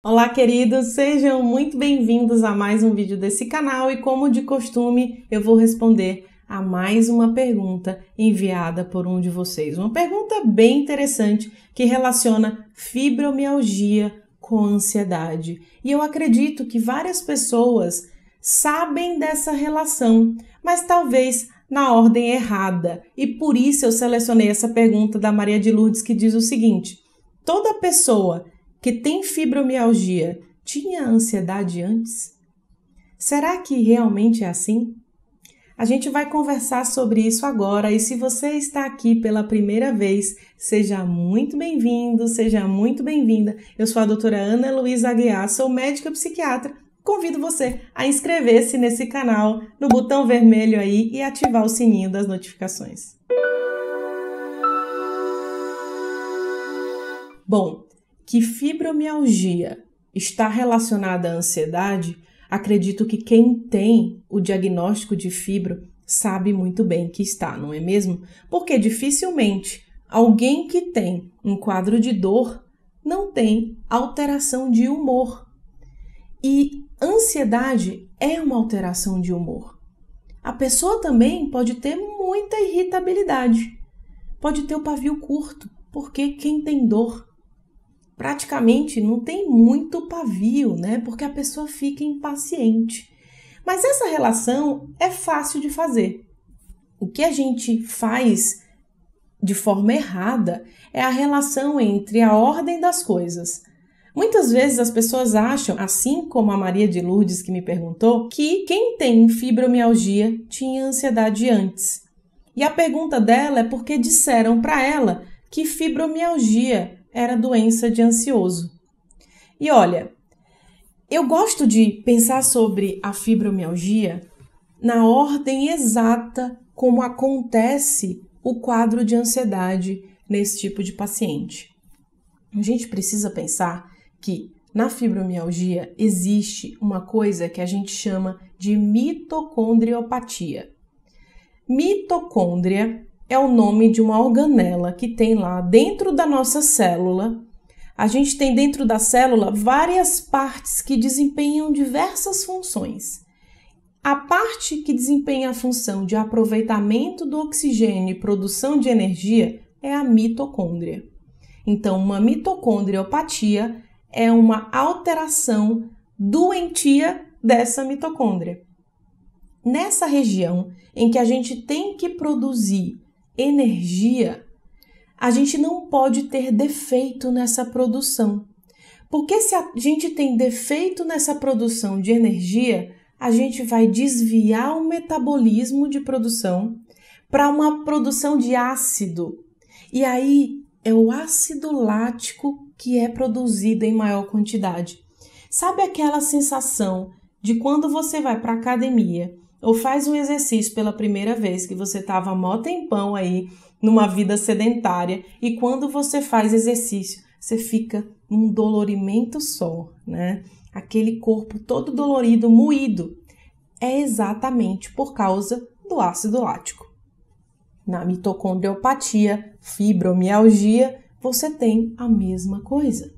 Olá, queridos! Sejam muito bem-vindos a mais um vídeo desse canal e, como de costume, eu vou responder a mais uma pergunta enviada por um de vocês. Uma pergunta bem interessante que relaciona fibromialgia com ansiedade. E eu acredito que várias pessoas sabem dessa relação, mas talvez na ordem errada. E por isso eu selecionei essa pergunta da Maria de Lourdes que diz o seguinte: toda pessoa que tem fibromialgia tinha ansiedade antes? Será que realmente é assim? A gente vai conversar sobre isso agora e se você está aqui pela primeira vez, seja muito bem-vindo, seja muito bem-vinda. Eu sou a doutora Ana Luísa Aguiar, sou médica psiquiatra. Convido você a inscrever-se nesse canal no botão vermelho aí e ativar o sininho das notificações. Bom, que fibromialgia está relacionada à ansiedade, acredito que quem tem o diagnóstico de fibro sabe muito bem que está, não é mesmo? Porque dificilmente alguém que tem um quadro de dor não tem alteração de humor. E ansiedade é uma alteração de humor. A pessoa também pode ter muita irritabilidade, pode ter o pavio curto, porque quem tem dor praticamente não tem muito pavio, né? Porque a pessoa fica impaciente. Mas essa relação é fácil de fazer. O que a gente faz de forma errada é a relação entre a ordem das coisas. Muitas vezes as pessoas acham, assim como a Maria de Lourdes que me perguntou, que quem tem fibromialgia tinha ansiedade antes. E a pergunta dela é porque disseram para ela que fibromialgia era doença de ansioso. E olha, eu gosto de pensar sobre a fibromialgia na ordem exata como acontece o quadro de ansiedade nesse tipo de paciente. A gente precisa pensar que na fibromialgia existe uma coisa que a gente chama de mitocondriopatia. Mitocôndria é o nome de uma organela que tem lá dentro da nossa célula. A gente tem dentro da célula várias partes que desempenham diversas funções. A parte que desempenha a função de aproveitamento do oxigênio e produção de energia é a mitocôndria. Então, uma mitocondriopatia é uma alteração doentia dessa mitocôndria. Nessa região em que a gente tem que produzir energia. A gente não pode ter defeito nessa produção. Porque se a gente tem defeito nessa produção de energia, a gente vai desviar o metabolismo de produção para uma produção de ácido. E aí é o ácido lático que é produzido em maior quantidade. Sabe aquela sensação de quando você vai para a academia ou faz um exercício pela primeira vez que você estava mó tempão aí numa vida sedentária e quando você faz exercício, você fica num dolorimento só, né? Aquele corpo todo dolorido, moído. É exatamente por causa do ácido lático. Na mitocondriopatia, fibromialgia, você tem a mesma coisa.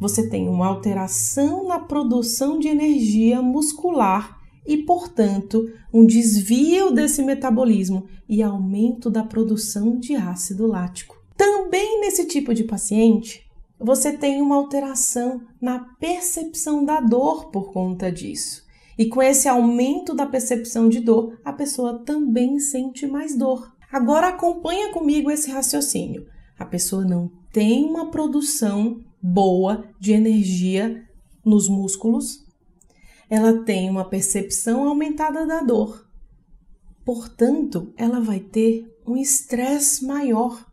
Você tem uma alteração na produção de energia muscular e, portanto, um desvio desse metabolismo e aumento da produção de ácido lático. Também nesse tipo de paciente, você tem uma alteração na percepção da dor por conta disso. E com esse aumento da percepção de dor, a pessoa também sente mais dor. Agora acompanha comigo esse raciocínio. A pessoa não tem uma produção boa de energia nos músculos ela tem uma percepção aumentada da dor. Portanto, ela vai ter um estresse maior.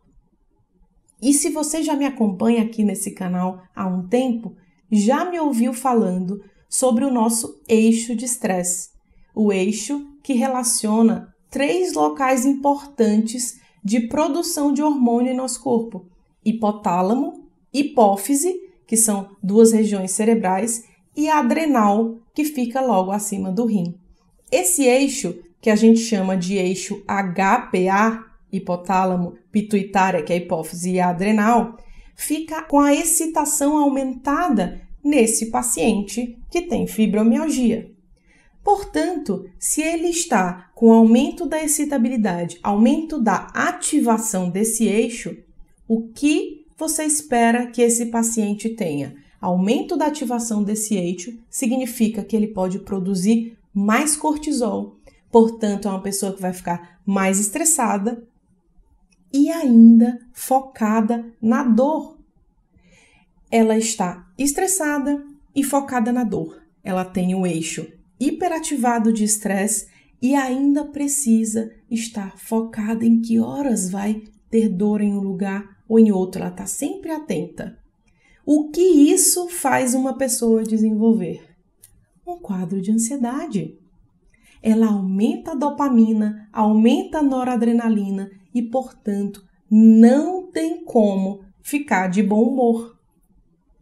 E se você já me acompanha aqui nesse canal há um tempo, já me ouviu falando sobre o nosso eixo de estresse, o eixo que relaciona três locais importantes de produção de hormônio em nosso corpo: hipotálamo, hipófise, que são duas regiões cerebrais, e adrenal, que fica logo acima do rim. Esse eixo, que a gente chama de eixo HPA, hipotálamo, pituitária, que é a hipófise e a adrenal, fica com a excitação aumentada nesse paciente que tem fibromialgia. Portanto, se ele está com aumento da excitabilidade, aumento da ativação desse eixo, o que você espera que esse paciente tenha? Aumento da ativação desse eixo significa que ele pode produzir mais cortisol, portanto, é uma pessoa que vai ficar mais estressada e ainda focada na dor. Ela está estressada e focada na dor. Ela tem um eixo hiperativado de estresse e ainda precisa estar focada em que horas vai ter dor em um lugar ou em outro. Ela está sempre atenta. O que isso faz uma pessoa desenvolver? Um quadro de ansiedade. Ela aumenta a dopamina, aumenta a noradrenalina e, portanto, não tem como ficar de bom humor.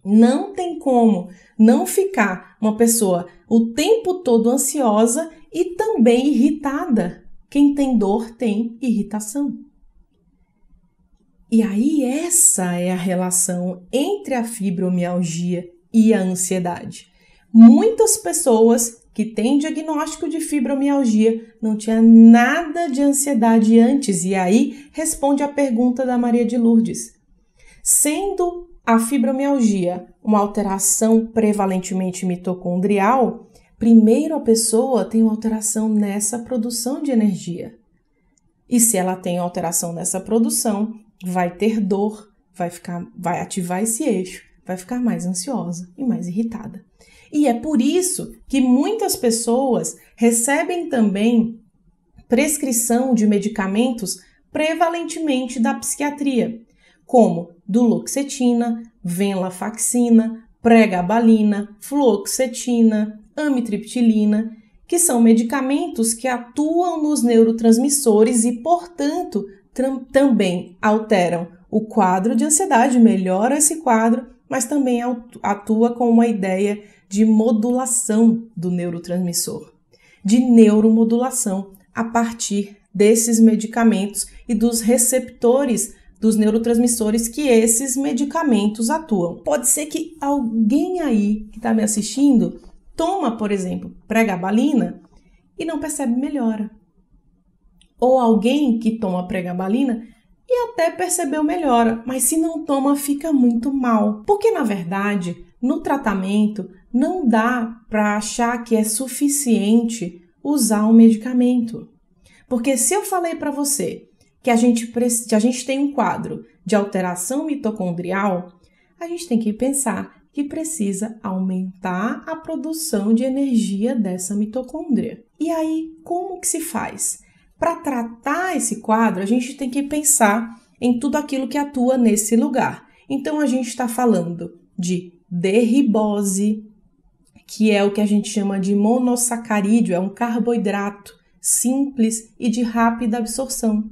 Não tem como não ficar uma pessoa o tempo todo ansiosa e também irritada. Quem tem dor tem irritação. E aí, essa é a relação entre a fibromialgia e a ansiedade. Muitas pessoas que têm diagnóstico de fibromialgia não tinha nada de ansiedade antes, e aí responde a pergunta da Maria de Lourdes. Sendo a fibromialgia uma alteração prevalentemente mitocondrial, primeiro a pessoa tem uma alteração nessa produção de energia. E se ela tem alteração nessa produção, vai ter dor, vai ficar, vai ativar esse eixo, vai ficar mais ansiosa e mais irritada. E é por isso que muitas pessoas recebem também prescrição de medicamentos prevalentemente da psiquiatria, como duloxetina, venlafaxina, pregabalina, fluoxetina, amitriptilina, que são medicamentos que atuam nos neurotransmissores e, portanto, também alteram o quadro de ansiedade, melhora esse quadro, mas também atua com uma ideia de modulação do neurotransmissor, de neuromodulação a partir desses medicamentos e dos receptores dos neurotransmissores que esses medicamentos atuam. Pode ser que alguém aí que está me assistindo toma, por exemplo, pregabalina e não percebe melhora ou alguém que toma pregabalina e até percebeu melhora, mas se não toma fica muito mal. Porque na verdade, no tratamento não dá para achar que é suficiente usar o medicamento. Porque se eu falei para você que a, gente, que a gente tem um quadro de alteração mitocondrial, a gente tem que pensar que precisa aumentar a produção de energia dessa mitocôndria. E aí, como que se faz? Para tratar esse quadro, a gente tem que pensar em tudo aquilo que atua nesse lugar. Então, a gente está falando de derribose, que é o que a gente chama de monossacarídeo, é um carboidrato simples e de rápida absorção,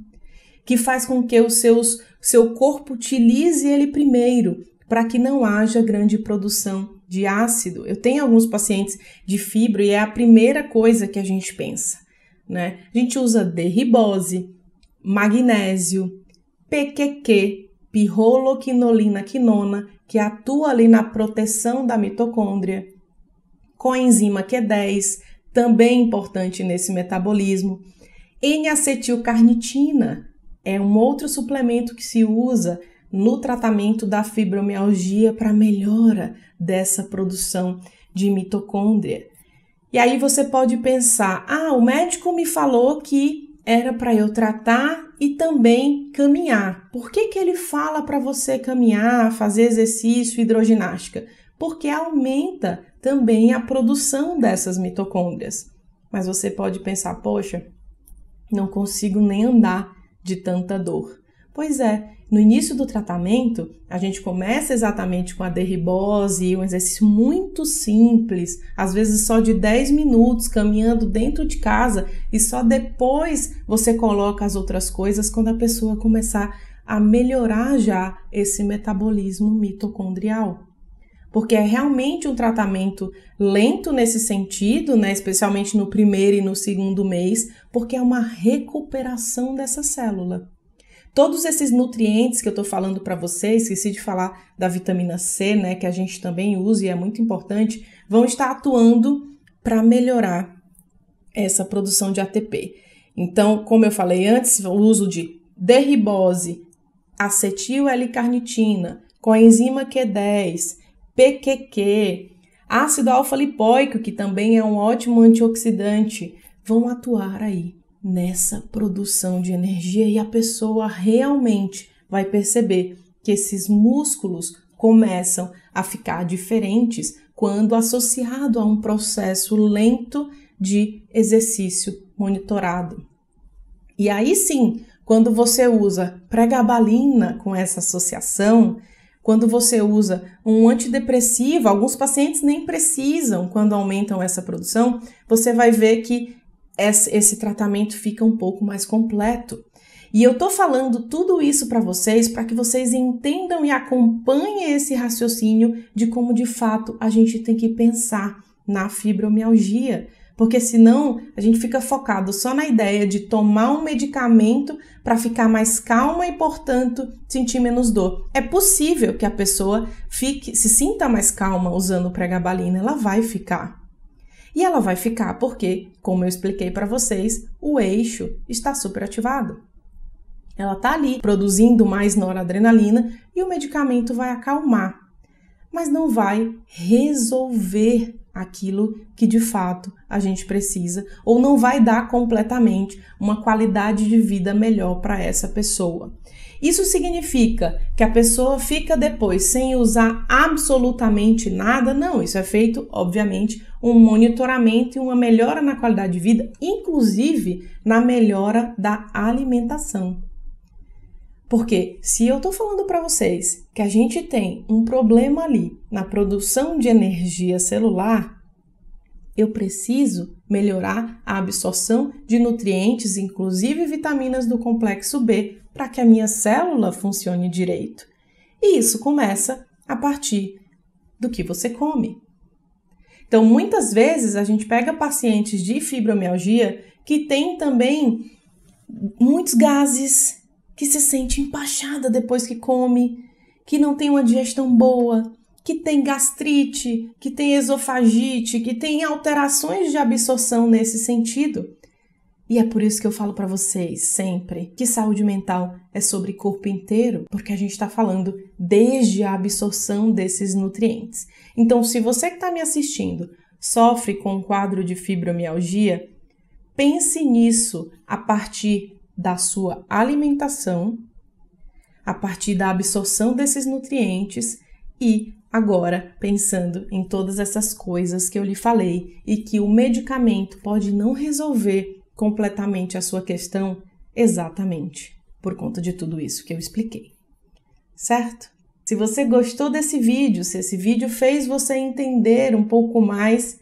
que faz com que o seu corpo utilize ele primeiro, para que não haja grande produção de ácido. Eu tenho alguns pacientes de fibro e é a primeira coisa que a gente pensa né? A gente usa derribose, magnésio, PQQ, pirroloquinolina quinona, que atua ali na proteção da mitocôndria, coenzima Q10, também importante nesse metabolismo. N-acetilcarnitina é um outro suplemento que se usa no tratamento da fibromialgia para melhora dessa produção de mitocôndria. E aí você pode pensar: ah, o médico me falou que era para eu tratar e também caminhar. Por que, que ele fala para você caminhar, fazer exercício, hidroginástica? Porque aumenta também a produção dessas mitocôndrias. Mas você pode pensar: poxa, não consigo nem andar de tanta dor. Pois é, no início do tratamento, a gente começa exatamente com a derribose, um exercício muito simples, às vezes só de 10 minutos, caminhando dentro de casa, e só depois você coloca as outras coisas quando a pessoa começar a melhorar já esse metabolismo mitocondrial porque é realmente um tratamento lento nesse sentido, né, especialmente no primeiro e no segundo mês, porque é uma recuperação dessa célula. Todos esses nutrientes que eu estou falando para vocês, esqueci de falar da vitamina C, né, que a gente também usa e é muito importante, vão estar atuando para melhorar essa produção de ATP. Então, como eu falei antes, o uso de derribose, acetil L-carnitina, coenzima Q10, PQQ, ácido alfa-lipoico, que também é um ótimo antioxidante, vão atuar aí nessa produção de energia e a pessoa realmente vai perceber que esses músculos começam a ficar diferentes quando associado a um processo lento de exercício monitorado. E aí sim, quando você usa pregabalina com essa associação, quando você usa um antidepressivo, alguns pacientes nem precisam quando aumentam essa produção, você vai ver que esse tratamento fica um pouco mais completo. E eu tô falando tudo isso para vocês para que vocês entendam e acompanhem esse raciocínio de como de fato a gente tem que pensar na fibromialgia, porque senão a gente fica focado só na ideia de tomar um medicamento para ficar mais calma e, portanto, sentir menos dor. É possível que a pessoa fique se sinta mais calma usando pregabalina, ela vai ficar, e ela vai ficar porque, como eu expliquei para vocês, o eixo está superativado. Ela está ali produzindo mais noradrenalina e o medicamento vai acalmar, mas não vai resolver aquilo que de fato a gente precisa ou não vai dar completamente uma qualidade de vida melhor para essa pessoa. Isso significa que a pessoa fica depois sem usar absolutamente nada? Não, isso é feito, obviamente, um monitoramento e uma melhora na qualidade de vida, inclusive na melhora da alimentação. Porque se eu estou falando para vocês que a gente tem um problema ali na produção de energia celular, eu preciso melhorar a absorção de nutrientes, inclusive vitaminas do complexo B, para que a minha célula funcione direito. E isso começa a partir do que você come. Então, muitas vezes a gente pega pacientes de fibromialgia que têm também muitos gases, que se sente empachada depois que come, que não tem uma digestão boa, que tem gastrite, que tem esofagite, que tem alterações de absorção nesse sentido. E é por isso que eu falo para vocês sempre que saúde mental é sobre corpo inteiro, porque a gente está falando desde a absorção desses nutrientes. Então, se você que está me assistindo sofre com um quadro de fibromialgia, pense nisso a partir da sua alimentação, a partir da absorção desses nutrientes e agora pensando em todas essas coisas que eu lhe falei e que o medicamento pode não resolver completamente a sua questão exatamente por conta de tudo isso que eu expliquei. Certo? Se você gostou desse vídeo, se esse vídeo fez você entender um pouco mais,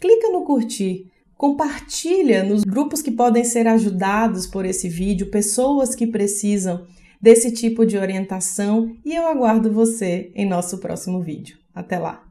clica no curtir, compartilha nos grupos que podem ser ajudados por esse vídeo, pessoas que precisam desse tipo de orientação e eu aguardo você em nosso próximo vídeo. Até lá!